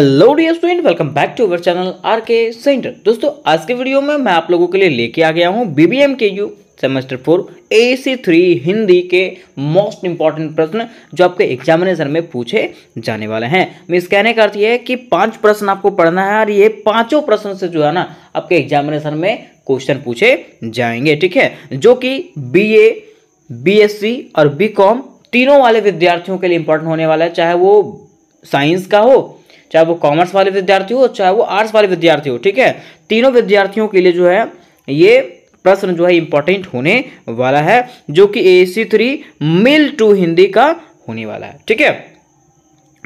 hello dear student welcome back to our channel R K centre दोस्तों आज के video में मैं आप लोगों के लिए लेके आ गया हूँ B B M K U semester four A C three Hindi के मोस्ट इंपॉर्टेंट प्रश्न जो आपके एग्जामिनेशन में पूछे जाने वाले हैं मीन्स कहने का अर्थ ये है कि पांच प्रश्न आपको पढ़ना है और ये पांचों प्रश्न से जो है ना आपके एग्जामिनेशन में क्वेश्चन पूछे जाएंगे ठीक है जो कि B A B S C और बी कॉम तीनों वाले विद्यार्थियों के लिए इंपॉर्टेंट होने वाला है चाहे वो साइंस का हो चाहे वो कॉमर्स वाले विद्यार्थी हो चाहे वो आर्ट्स वाले विद्यार्थी हो ठीक है तीनों विद्यार्थियों के लिए जो है ये प्रश्न जो है इंपॉर्टेंट होने वाला है जो कि A C three MIL two Hindi का होने वाला है ठीक है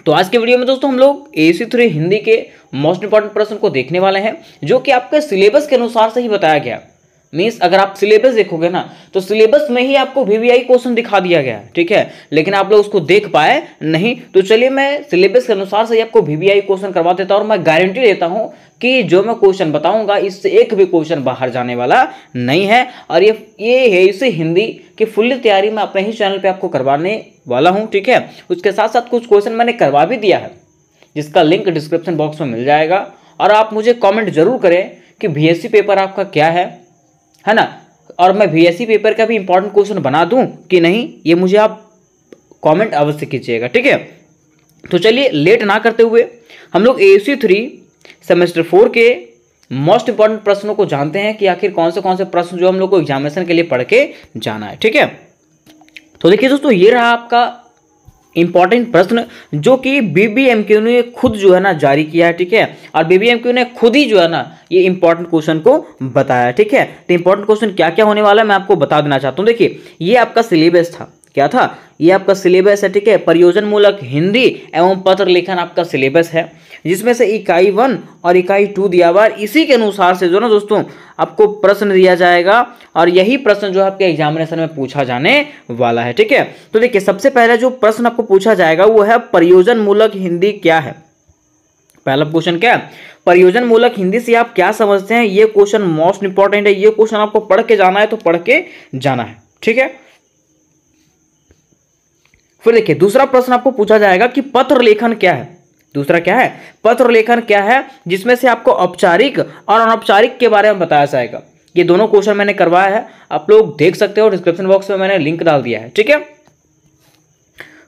तो आज के वीडियो में दोस्तों हम लोग ए सी थ्री हिंदी के मोस्ट इंपॉर्टेंट प्रश्न को देखने वाले हैं जो कि आपके सिलेबस के अनुसार से ही बताया गया मीन्स अगर आप सिलेबस देखोगे ना तो सिलेबस में ही आपको वीवीआई क्वेश्चन दिखा दिया गया है ठीक है लेकिन आप लोग उसको देख पाए नहीं तो चलिए मैं सिलेबस के अनुसार से ही आपको वीवीआई क्वेश्चन करवा देता हूँ और मैं गारंटी देता हूँ कि जो मैं क्वेश्चन बताऊंगा इससे एक भी क्वेश्चन बाहर जाने वाला नहीं है और ये ये है इसे हिंदी की फुल्ली तैयारी मैं अपने ही चैनल पर आपको करवाने वाला हूँ ठीक है उसके साथ साथ कुछ क्वेश्चन मैंने करवा भी दिया है जिसका लिंक डिस्क्रिप्शन बॉक्स में मिल जाएगा और आप मुझे कॉमेंट जरूर करें कि बी पेपर e आपका क्या है है ना और मैं बीएससी पेपर का भी इंपॉर्टेंट क्वेश्चन बना दूं कि नहीं ये मुझे आप कमेंट अवश्य कीजिएगा ठीक है तो चलिए लेट ना करते हुए हम लोग ए थ्री सेमेस्टर फोर के मोस्ट इंपॉर्टेंट प्रश्नों को जानते हैं कि आखिर कौन से कौन से प्रश्न जो हम लोग को एग्जामिनेशन के लिए पढ़ के जाना है ठीक है तो देखिए दोस्तों ये रहा आपका इंपॉर्टेंट प्रश्न जो कि बीबीएमक्यू ने खुद जो है ना जारी किया है ठीक है और बीबीएमक्यू ने खुद ही जो है ना ये इंपॉर्टेंट क्वेश्चन को बताया ठीक है तो इंपॉर्टेंट क्वेश्चन क्या क्या होने वाला है मैं आपको बता देना चाहता हूँ देखिए ये आपका सिलेबस था क्या था ये आपका सिलेबस है ठीक है परियोजन मूलक हिंदी एवं पत्र लेखन आपका सिलेबस है जिसमें से इकाई वन और इकाई टू दिया हुआ इसी के अनुसार से जो ना दोस्तों आपको प्रश्न दिया जाएगा और यही प्रश्न जो आपके एग्जामिनेशन में पूछा जाने वाला है ठीक है तो देखिए सबसे पहले जो प्रश्न आपको पूछा जाएगा वो है परियोजन मूलक हिंदी क्या है पहला क्वेश्चन क्या है परियोजन मूलक हिंदी से आप क्या समझते हैं ये क्वेश्चन मोस्ट इंपॉर्टेंट है ये क्वेश्चन आपको पढ़ के जाना है तो पढ़ के जाना है ठीक है फिर देखिए दूसरा प्रश्न आपको पूछा जाएगा कि पत्र लेखन क्या है दूसरा क्या है पत्र लेखन क्या है जिसमें से आपको औपचारिक और अनौपचारिक के बारे में बताया जाएगा ये दोनों क्वेश्चन मैंने करवाया है आप लोग देख सकते हो डिस्क्रिप्शन बॉक्स में मैंने लिंक डाल दिया है ठीक है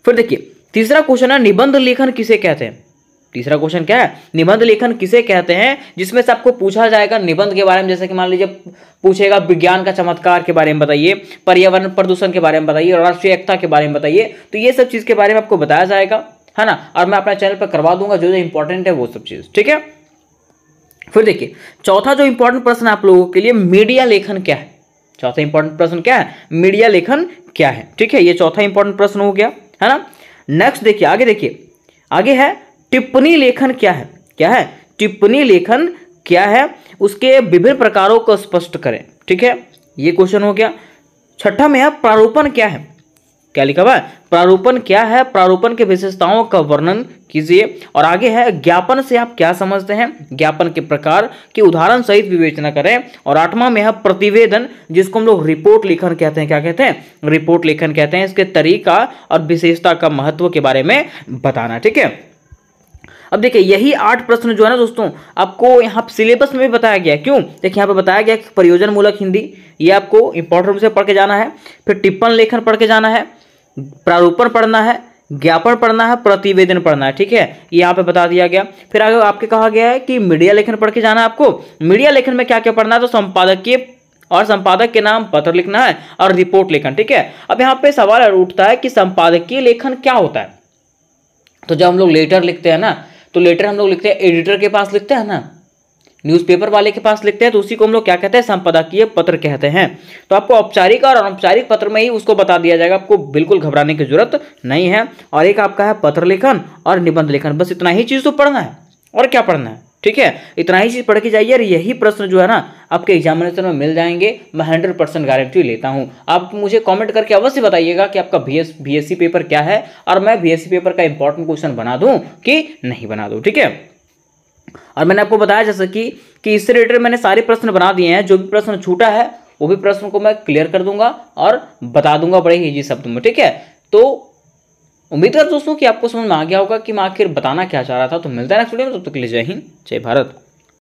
फिर देखिए तीसरा क्वेश्चन है निबंध लेखन किसे कहते हैं तीसरा क्वेश्चन क्या है निबंध लेखन किसे कहते हैं जिसमें से आपको पूछा जाएगा निबंध के बारे में जैसे कि मान लीजिए पूछेगा विज्ञान का चमत्कार के बारे में बताइए पर्यावरण प्रदूषण के बारे में बताइए राष्ट्रीय एकता के बारे में बताइए तो ये सब चीज़ के बारे में आपको बताया जाएगा है ना और मैं अपने चैनल पर करवा दूंगा जो जो इंपॉर्टेंट है वो सब चीज़ ठीक है फिर देखिए चौथा जो इंपॉर्टेंट प्रश्न आप लोगों के लिए मीडिया लेखन क्या है चौथा इंपॉर्टेंट प्रश्न क्या है मीडिया लेखन क्या है ठीक है ये चौथा इंपॉर्टेंट प्रश्न हो गया है ना नेक्स्ट देखिए आगे देखिए आगे है टिप्पणी लेखन क्या है क्या है टिप्पणी लेखन क्या है उसके विभिन्न प्रकारों को स्पष्ट करें ठीक है ये क्वेश्चन हो गया छठा में है प्रारूपण क्या है क्या लिखा हुआ है प्रारूपण क्या है प्रारूपण के विशेषताओं का वर्णन कीजिए और आगे है ज्ञापन से आप क्या समझते हैं ज्ञापन के प्रकार के उदाहरण सहित विवेचना करें और आठवां में है प्रतिवेदन जिसको हम लोग रिपोर्ट लेखन कहते हैं क्या कहते हैं रिपोर्ट लेखन कहते हैं इसके तरीका और विशेषता का महत्व के बारे में बताना ठीक है अब देखिए यही आठ प्रश्न जो है ना दोस्तों आपको यहाँ सिलेबस में भी बताया गया क्यों देखिए यहाँ पर बताया गया कि प्रयोजन मूलक हिंदी ये आपको इंपॉर्टेंट रूप से पढ़ के जाना है फिर टिप्पण लेखन पढ़ के जाना है प्रारूपण पढ़ना है ज्ञापन पढ़ना है प्रतिवेदन पढ़ना है ठीक है यहाँ पे बता दिया गया फिर आगे आपके कहा गया है कि मीडिया लेखन पढ़ के जाना है आपको मीडिया लेखन में क्या क्या पढ़ना है तो संपादकीय और संपादक के नाम पत्र लिखना है और रिपोर्ट लेखन ठीक है अब यहाँ पे सवाल उठता है कि संपादकीय लेखन क्या होता है तो जब हम लोग लेटर लिखते हैं ना तो लेटर हम लोग लिखते हैं एडिटर के पास लिखते हैं ना न्यूज़पेपर वाले के पास लिखते हैं तो उसी को हम लोग क्या कहते हैं संपादकीय पत्र कहते हैं तो आपको औपचारिक और अनौपचारिक पत्र में ही उसको बता दिया जाएगा आपको बिल्कुल घबराने की जरूरत नहीं है और एक आपका है पत्र लेखन और निबंध लेखन बस इतना ही चीज़ तो पढ़ना है और क्या पढ़ना है ठीक है इतना ही चीज़ पढ़ के जाइए और यही प्रश्न जो है ना आपके एग्जामिनेशन में मिल जाएंगे मैं हंड्रेड परसेंट गारंटी लेता हूं आप मुझे कमेंट करके अवश्य बताइएगा कि आपका B S S C paper क्या है और मैं बी एस सी पेपर का इंपॉर्टेंट क्वेश्चन बना दूं कि नहीं बना दूं ठीक है और मैंने आपको बताया जैसे कि कि इससे रिलेटेड मैंने सारे प्रश्न बना दिए हैं जो भी प्रश्न छूटा है वो भी प्रश्न को मैं क्लियर कर दूंगा और बता दूंगा बड़े ही शब्द में ठीक है तो उम्मीद कर दोस्तों कि आपको समझ में आ गया होगा कि मैं आखिर बताना क्या चाह रहा था तो मिलता है नेक्स्ट वीडियो में तब तक के लिए जय हिंद जय भारत